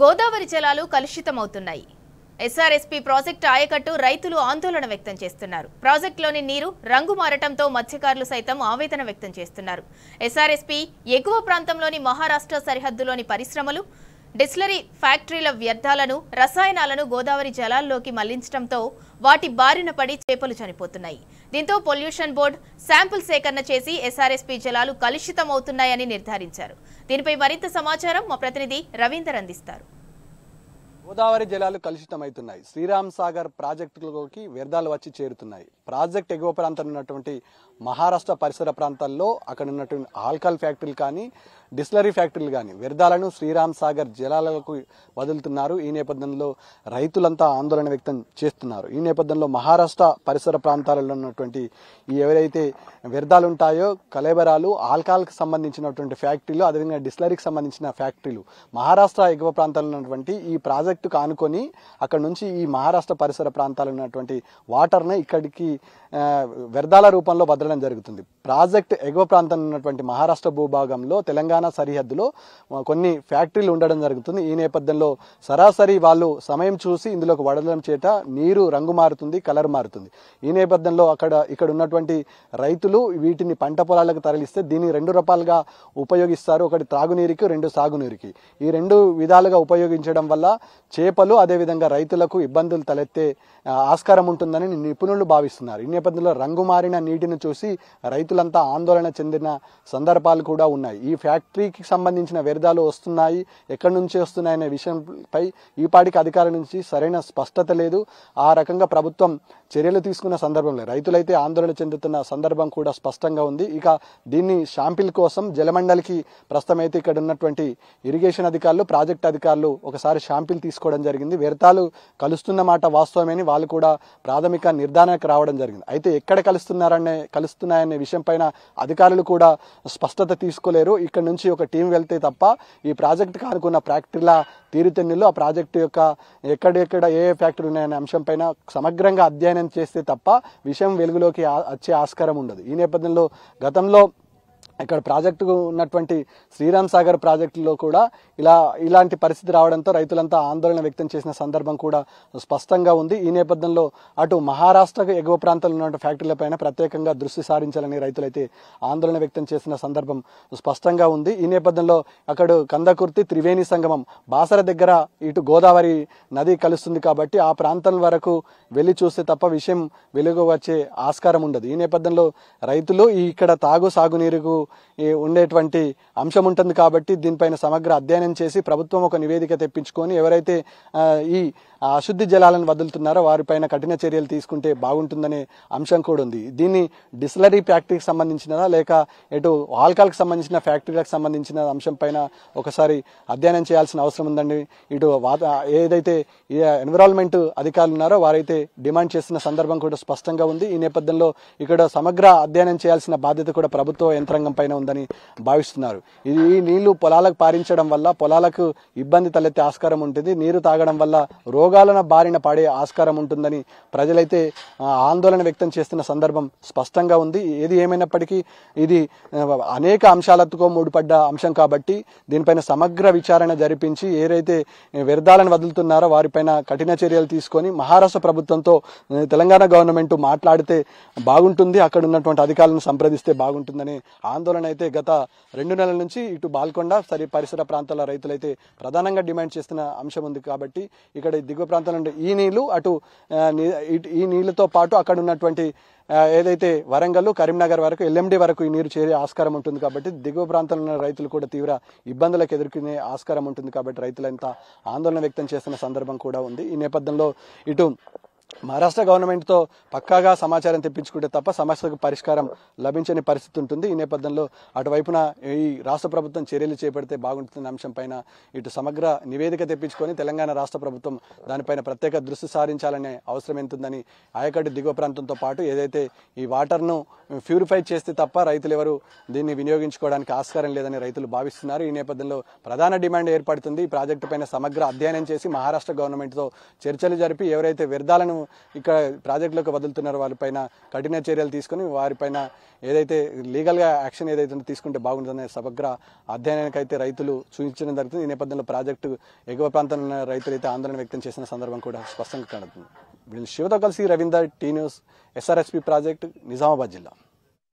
గోదావరి జలాలు కలుషితమవుతున్నాయి SRSP project ఆయకట్టు రైతులు ఆందోళన వ్యక్తం చేస్తున్నారు ప్రాజెక్టులోని నీరు రంగు మారటంతో మత్స్యకారులు సైతం ఆవేదన వ్యక్తం చేస్తున్నారు ఎస్ఆర్ఎస్పీ ఎగువ ప్రాంతంలోని మహారాష్ట్ర సరిహద్దులోని పరిశ్రమలు డిస్లరీ ఫ్యాక్టరీల వ్యర్థాలను రసాయనాలను గోదావరి జలాల్లోకి మళ్లించడంతో వాటి బారిన పడి చేపలు చనిపోతున్నాయి దీంతో పొల్యూషన్ బోర్డు శాంపుల్ సేకరణ చేసి ఎస్ఆర్ఎస్పీ జలాలు కలుషితమవుతున్నాయని నిర్ధారించారు దీనిపై మరింత సమాచారం మా ప్రతినిధి రవీందర్ అందిస్తారు గోదావరి జలాలు కలుషితమవుతున్నాయి శ్రీరామ్ సాగర్ ప్రాజెక్టులోకి వ్యర్థాలు వచ్చి చేరుతున్నాయి ప్రాజెక్ట్ ఎగువ ప్రాంతం ఉన్నటువంటి మహారాష్ట్ర పరిసర ప్రాంతాల్లో అక్కడ ఉన్నటువంటి ఆల్కహాల్ ఫ్యాక్టరీలు కానీ డిస్లరీ ఫ్యాక్టరీలు కానీ వ్యర్థాలను శ్రీరామ్ సాగర్ జలాలకు వదులుతున్నారు ఈ నేపథ్యంలో రైతులంతా ఆందోళన వ్యక్తం చేస్తున్నారు ఈ నేపథ్యంలో మహారాష్ట్ర పరిసర ప్రాంతాలలో ఉన్నటువంటి ఎవరైతే వ్యర్థాలు ఉంటాయో కలేబరాలు ఆల్కహాల్కి సంబంధించినటువంటి ఫ్యాక్టరీలు అదేవిధంగా డిస్లరీకి సంబంధించిన ఫ్యాక్టరీలు మహారాష్ట్ర ఎగువ ప్రాంతాల్లో ఉన్నటువంటి ఈ ప్రాజెక్టుకు ఆనుకొని అక్కడ నుంచి ఈ మహారాష్ట్ర పరిసర ప్రాంతాలు ఉన్నటువంటి వాటర్ని ఇక్కడికి వ్యర్థాల రూపంలో వదలడం జరుగుతుంది ప్రాజెక్ట్ ఎగువ ప్రాంతం ఉన్నటువంటి మహారాష్ట్ర భూభాగంలో తెలంగాణ సరిహద్దులో కొన్ని ఫ్యాక్టరీలు ఉండడం జరుగుతుంది ఈ నేపథ్యంలో సరాసరి వాళ్ళు సమయం చూసి ఇందులోకి వడలడం చేత నీరు రంగు మారుతుంది కలర్ మారుతుంది ఈ నేపథ్యంలో అక్కడ ఇక్కడ ఉన్నటువంటి రైతులు వీటిని పంట పొలాలకు తరలిస్తే దీన్ని రెండు రకాలుగా ఉపయోగిస్తారు ఒకటి త్రాగునీరుకి రెండు సాగునీరుకి ఈ రెండు విధాలుగా ఉపయోగించడం వల్ల చేపలు అదేవిధంగా రైతులకు ఇబ్బందులు తలెత్తే ఆస్కారం ఉంటుందని నిపుణులు భావిస్తున్నారు చేస్తున్నారు ఈ నేపథ్యంలో రంగు మారిన నీటిని చూసి రైతులంతా ఆందోళన చెందిన సందర్భాలు కూడా ఉన్నాయి ఈ ఫ్యాక్టరీకి సంబంధించిన వ్యర్థాలు వస్తున్నాయి ఎక్కడి నుంచి అనే విషయంపై ఈపాటికి అధికారుల నుంచి సరైన స్పష్టత లేదు ఆ రకంగా ప్రభుత్వం చర్యలు తీసుకున్న సందర్భంలో రైతులైతే ఆందోళన చెందుతున్న సందర్భం కూడా స్పష్టంగా ఉంది ఇక దీన్ని షాంపిల్ కోసం జలమండలికి ప్రస్తుతమైతే ఇక్కడ ఉన్నటువంటి ఇరిగేషన్ అధికారులు ప్రాజెక్ట్ అధికారులు ఒకసారి షాంపిల్ తీసుకోవడం జరిగింది వ్యర్థాలు కలుస్తున్న మాట వాస్తవమేని వాళ్ళు కూడా ప్రాథమిక నిర్ధారణకు రావడం రావడం జరిగింది అయితే ఎక్కడ కలుస్తున్నారనే కలుస్తున్నాయనే విషయం పైన అధికారులు కూడా స్పష్టత తీసుకోలేరు ఇక్కడ నుంచి ఒక టీం వెళ్తే తప్ప ఈ ప్రాజెక్టుకు అనుకున్న ఫ్యాక్టరీల తీరుతెన్నులు ఆ ప్రాజెక్టు యొక్క ఎక్కడెక్కడ ఏ ఫ్యాక్టరీ ఉన్నాయనే అంశం పైన సమగ్రంగా అధ్యయనం చేస్తే తప్ప విషయం వెలుగులోకి వచ్చే ఆస్కారం ఉండదు ఈ నేపథ్యంలో గతంలో ఇక్కడ ప్రాజెక్టు ఉన్నటువంటి శ్రీరామ్ సాగర్ ప్రాజెక్టులో కూడా ఇలా ఇలాంటి పరిస్థితి రావడంతో రైతులంతా ఆందోళన వ్యక్తం చేసిన సందర్భం కూడా స్పష్టంగా ఉంది ఈ నేపథ్యంలో అటు మహారాష్ట్రకు ఎగువ ప్రాంతంలో ఉన్న ఫ్యాక్టరీలపైన ప్రత్యేకంగా దృష్టి సారించాలని రైతులైతే ఆందోళన వ్యక్తం చేసిన సందర్భం స్పష్టంగా ఉంది ఈ నేపథ్యంలో అక్కడ కందకుర్తి త్రివేణి సంగమం బాసర దగ్గర ఇటు గోదావరి నది కలుస్తుంది కాబట్టి ఆ ప్రాంతం వరకు వెళ్ళి చూస్తే తప్ప విషయం వెలుగు వచ్చే ఆస్కారం ఉండదు ఈ నేపథ్యంలో రైతులు ఇక్కడ తాగు సాగునీరుకు ఉండేటువంటి అంశం ఉంటుంది కాబట్టి దీనిపైన సమగ్ర అధ్యయనం చేసి ప్రభుత్వం ఒక నివేదిక తెప్పించుకొని ఎవరైతే ఈ అశుద్ధి జలాలను వదులుతున్నారో వారిపైన కఠిన చర్యలు తీసుకుంటే బాగుంటుందనే అంశం కూడా ఉంది దీన్ని డిస్లరీ ఫ్యాక్టరీకి సంబంధించినదా లేక ఎటు ఆల్కహాల్కి సంబంధించిన ఫ్యాక్టరీలకు సంబంధించిన అంశం పైన ఒకసారి అధ్యయనం చేయాల్సిన అవసరం ఉందండి ఇటు ఏదైతే ఎన్విరాన్మెంట్ అధికారులు ఉన్నారో వారైతే డిమాండ్ చేస్తున్న సందర్భం కూడా స్పష్టంగా ఉంది ఈ నేపథ్యంలో ఇక్కడ సమగ్ర అధ్యయనం చేయాల్సిన బాధ్యత కూడా ప్రభుత్వ యంత్రాంగం ప్రభుత్వం పైన ఉందని భావిస్తున్నారు ఇది నీళ్లు పొలాలకు పారించడం వల్ల పొలాలకు ఇబ్బంది తలెత్తే ఆస్కారం ఉంటుంది నీరు తాగడం వల్ల రోగాలను బారిన పడే ఆస్కారం ఉంటుందని ప్రజలైతే ఆందోళన వ్యక్తం చేస్తున్న సందర్భం స్పష్టంగా ఉంది ఏది ఏమైనప్పటికీ ఇది అనేక అంశాలతో ముడిపడ్డ అంశం కాబట్టి దీనిపైన సమగ్ర విచారణ జరిపించి ఏదైతే వ్యర్థాలను వదులుతున్నారో వారిపైన కఠిన చర్యలు తీసుకొని మహారాష్ట్ర ప్రభుత్వంతో తెలంగాణ గవర్నమెంట్ మాట్లాడితే బాగుంటుంది అక్కడ ఉన్నటువంటి అధికారులను సంప్రదిస్తే బాగుంటుందని ఆందోళన ఆందోళన అయితే గత రెండు నెలల నుంచి ఇటు బాల్కొండ సరి పరిసర ప్రాంతాల రైతులైతే ప్రధానంగా డిమాండ్ చేస్తున్న అంశం ఉంది కాబట్టి ఇక్కడ దిగువ ప్రాంతాల నుండి ఈ నీళ్లు అటు ఈ నీళ్లతో పాటు అక్కడ ఉన్నటువంటి ఏదైతే వరంగల్ కరీంనగర్ వరకు ఎల్ఎండి వరకు ఈ నీరు చేరే ఆస్కారం ఉంటుంది కాబట్టి దిగువ ప్రాంతంలో ఉన్న రైతులు కూడా తీవ్ర ఇబ్బందులకు ఎదుర్కొనే ఆస్కారం ఉంటుంది కాబట్టి రైతులంతా ఆందోళన వ్యక్తం చేస్తున్న సందర్భం కూడా ఉంది ఈ నేపథ్యంలో ఇటు మహారాష్ట్ర గవర్నమెంట్తో పక్కాగా సమాచారం తెప్పించుకుంటే తప్ప సమస్యకు పరిష్కారం లభించని పరిస్థితి ఉంటుంది ఈ నేపథ్యంలో అటువైపున ఈ రాష్ట్ర ప్రభుత్వం చర్యలు చేపడితే బాగుంటుందన్న అంశంపైన ఇటు సమగ్ర నివేదిక తెప్పించుకొని తెలంగాణ రాష్ట్ర ప్రభుత్వం దానిపైన ప్రత్యేక దృష్టి సారించాలనే అవసరం ఎంతుందని ఆయకట్టు దిగువ ప్రాంతంతో పాటు ఏదైతే ఈ వాటర్ను ప్యూరిఫై చేస్తే తప్ప రైతులు ఎవరు దీన్ని వినియోగించుకోవడానికి ఆస్కారం లేదని రైతులు భావిస్తున్నారు ఈ నేపథ్యంలో ప్రధాన డిమాండ్ ఏర్పడుతుంది ఈ ప్రాజెక్టు పైన సమగ్ర అధ్యయనం చేసి మహారాష్ట్ర గవర్నమెంట్తో చర్చలు జరిపి ఎవరైతే వ్యర్థాలను ఇక్కడ ప్రాజెక్టులోకి వదులుతున్నారు వారిపైన కఠిన చర్యలు తీసుకుని వారిపైన ఏదైతే లీగల్గా యాక్షన్ ఏదైతే తీసుకుంటే బాగుంటుందనే సమగ్ర అధ్యయనానికైతే రైతులు సూచించడం జరుగుతుంది ఈ నేపథ్యంలో ప్రాజెక్టు ఎగువ ప్రాంతంలో రైతులు అయితే ఆందోళన వ్యక్తం చేసిన సందర్భం కూడా స్పష్టంగా కనబడుతుంది వీళ్ళు శివతో కలిసి Ravinder T News SRSP project Nizamabad జిల్లా